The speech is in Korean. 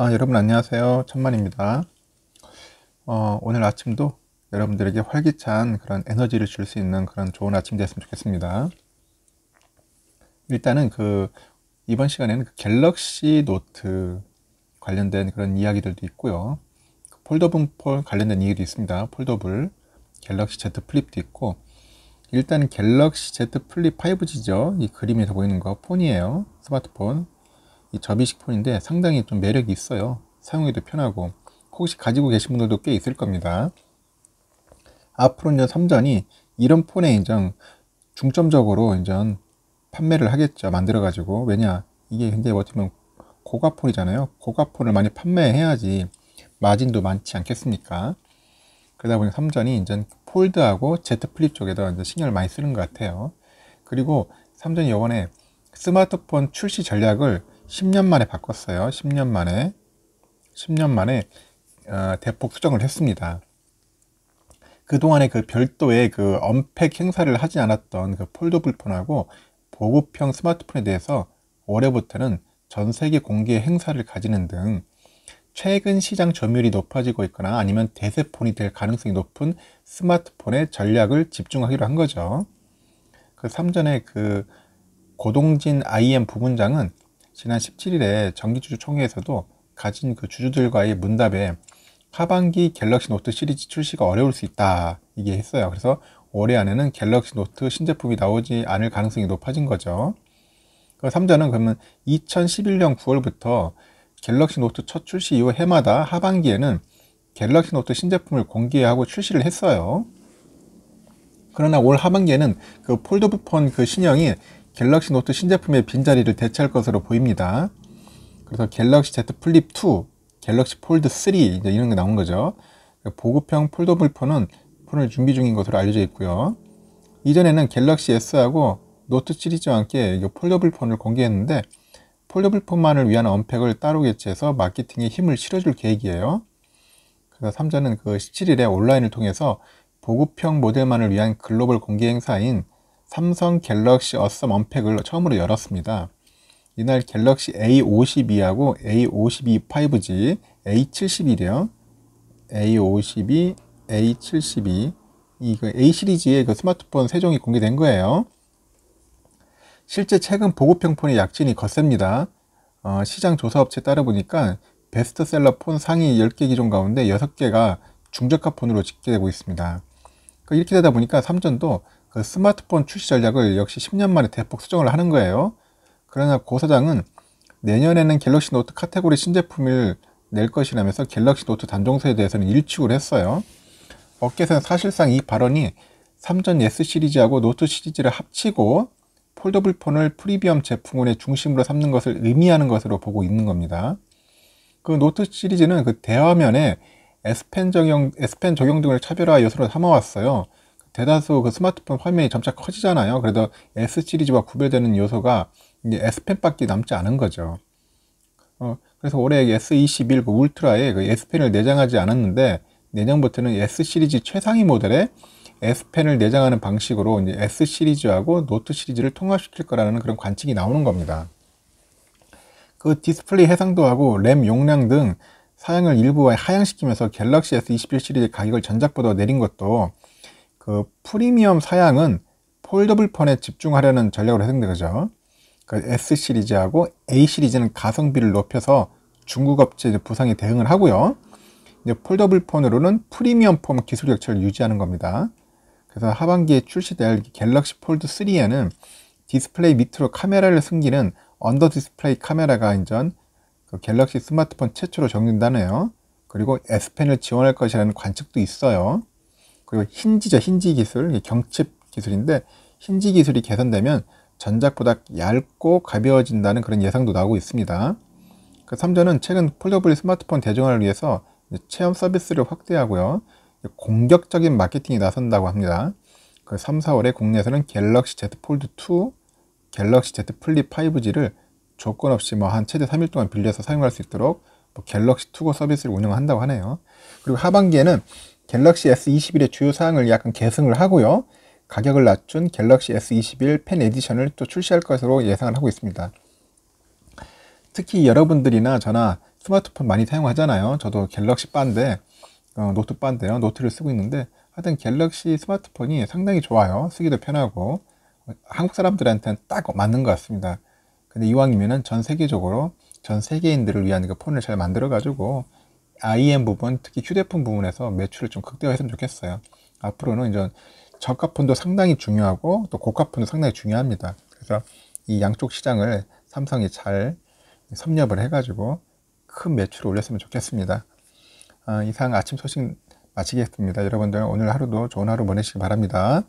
아, 여러분 안녕하세요. 천만입니다. 어, 오늘 아침도 여러분들에게 활기찬 그런 에너지를 줄 수 있는 그런 좋은 아침이 됐으면 좋겠습니다. 일단은 그 이번 시간에는 그 갤럭시 노트 관련된 그런 이야기들도 있고요. 그 폴더블 폴 관련된 이야기도 있습니다. 폴더블 갤럭시 Z 플립도 있고 일단 갤럭시 Z 플립 5G죠. 이 그림에서 보이는 거 폰이에요. 스마트폰 이 접이식 폰인데 상당히 좀 매력이 있어요. 사용하기도 편하고 혹시 가지고 계신 분들도 꽤 있을 겁니다. 앞으로 이제 삼전이 이런 폰에 인제 중점적으로 인제 판매를 하겠죠. 만들어 가지고 왜냐 이게 굉장히 어쩌면 고가 폰이잖아요. 고가 폰을 많이 판매해야지 마진도 많지 않겠습니까? 그러다 보니 3전이 이제 폴드하고 제트 플립 쪽에다 이제 신경을 많이 쓰는 것 같아요. 그리고 3전이 이번에 스마트폰 출시 전략을 10년 만에 바꿨어요. 10년 만에 10년 만에 어, 대폭 수정을 했습니다. 그동안에 그 별도의 그 언팩 행사를 하지 않았던 그 폴더블폰하고 보급형 스마트폰에 대해서 올해부터는 전 세계 공개 행사를 가지는 등 최근 시장 점유율이 높아지고 있거나 아니면 대세폰이 될 가능성이 높은 스마트폰의 전략을 집중하기로 한 거죠. 그 3전에 그 고동진 IM 부문장은 지난 17일에 전기주주총회에서도 가진 그 주주들과의 문답에 하반기 갤럭시 노트 시리즈 출시가 어려울 수 있다 얘기했어요. 그래서 올해 안에는 갤럭시 노트 신제품이 나오지 않을 가능성이 높아진 거죠. 그 3자는 그러면 2011년 9월부터 갤럭시 노트 첫 출시 이후 해마다 하반기에는 갤럭시 노트 신제품을 공개하고 출시를 했어요. 그러나 올 하반기에는 그 폴더브폰 그 신형이 갤럭시 노트 신제품의 빈자리를 대체할 것으로 보입니다. 그래서 갤럭시 Z 플립 2, 갤럭시 폴드 3 이제 이런 게 나온 거죠. 보급형 폴더블 폰은 폰을 준비 중인 것으로 알려져 있고요. 이전에는 갤럭시 S하고 노트 시리즈와 함께 폴더블 폰을 공개했는데 폴더블 폰만을 위한 언팩을 따로 개최해서 마케팅에 힘을 실어줄 계획이에요. 그래서 3전은그 17일에 온라인을 통해서 보급형 모델만을 위한 글로벌 공개 행사인 삼성 갤럭시 어썸 언팩을 처음으로 열었습니다. 이날 갤럭시 A52하고 A52 5G, A71이요. A52, A72, 이거 그 A 시리즈의 그 스마트폰 세 종이 공개된 거예요. 실제 최근 보급형 폰의 약진이 거셉니다. 어, 시장 조사업체 따라 보니까 베스트셀러 폰 상위 10개 기종 가운데 6개가 중저가 폰으로 집계되고 있습니다. 그러니까 이렇게 되다 보니까 삼전도 그 스마트폰 출시 전략을 역시 10년 만에 대폭 수정을 하는 거예요. 그러나 고 사장은 내년에는 갤럭시 노트 카테고리 신제품을 낼 것이라면서 갤럭시 노트 단종서에 대해서는 일축을 했어요. 업계에서는 사실상 이 발언이 삼전 S 시리즈하고 노트 시리즈를 합치고 폴더블 폰을 프리미엄 제품군의 중심으로 삼는 것을 의미하는 것으로 보고 있는 겁니다. 그 노트 시리즈는 그 대화면에 S펜 적용, S펜 적용 등을 차별화 요소로 삼아왔어요. 대다수 그 스마트폰 화면이 점차 커지잖아요. 그래도 S 시리즈와 구별되는 요소가 이제 S펜밖에 남지 않은 거죠. 어, 그래서 올해 S21 그 울트라에 그 S펜을 내장하지 않았는데 내년부터는 S 시리즈 최상위 모델에 S펜을 내장하는 방식으로 이제 S 시리즈하고 노트 시리즈를 통합시킬 거라는 그런 관측이 나오는 겁니다. 그 디스플레이 해상도하고 램 용량 등 사양을 일부 하향시키면서 갤럭시 S21 시리즈 가격을 전작보다 내린 것도 그 프리미엄 사양은 폴더블 폰에 집중하려는 전략으로 해석되죠. 그 S 시리즈하고 A 시리즈는 가성비를 높여서 중국 업체 부상에 대응을 하고요. 이제 폴더블 폰으로는 프리미엄 폼 기술 격차를 유지하는 겁니다. 그래서 하반기에 출시될 갤럭시 폴드 3에는 디스플레이 밑으로 카메라를 숨기는 언더 디스플레이 카메라가 인전 그 갤럭시 스마트폰 최초로 적용된다네요. 그리고 S펜을 지원할 것이라는 관측도 있어요. 그리고 힌지죠. 힌지 기술, 경칩 기술인데 힌지 기술이 개선되면 전작보다 얇고 가벼워진다는 그런 예상도 나오고 있습니다. 그 3전은 최근 폴더블 스마트폰 대중화를 위해서 체험 서비스를 확대하고요. 공격적인 마케팅이 나선다고 합니다. 그 3, 4월에 국내에서는 갤럭시 Z 폴드2, 갤럭시 Z 플립 5G를 조건 없이 뭐 한 최대 3일 동안 빌려서 사용할 수 있도록 뭐 갤럭시 투고 서비스를 운영한다고 하네요. 그리고 하반기에는 갤럭시 S21의 주요 사항을 약간 계승을 하고요. 가격을 낮춘 갤럭시 S21 펜 에디션을 또 출시할 것으로 예상을 하고 있습니다. 특히 여러분들이나 저나 스마트폰 많이 사용하잖아요. 저도 갤럭시 반데 어, 노트 반데요. 노트를 쓰고 있는데 하여튼 갤럭시 스마트폰이 상당히 좋아요. 쓰기도 편하고 한국 사람들한테는 딱 맞는 것 같습니다. 근데 이왕이면전 세계적으로 전 세계인들을 위한 그 폰을 잘 만들어 가지고 IM 부분, 특히 휴대폰 부분에서 매출을 좀 극대화했으면 좋겠어요. 앞으로는 이제 저가폰도 상당히 중요하고 또 고가폰도 상당히 중요합니다. 그래서 이 양쪽 시장을 삼성이 잘 섭렵을 해가지고 큰 매출을 올렸으면 좋겠습니다. 아, 이상 아침 소식 마치겠습니다. 여러분들 오늘 하루도 좋은 하루 보내시기 바랍니다.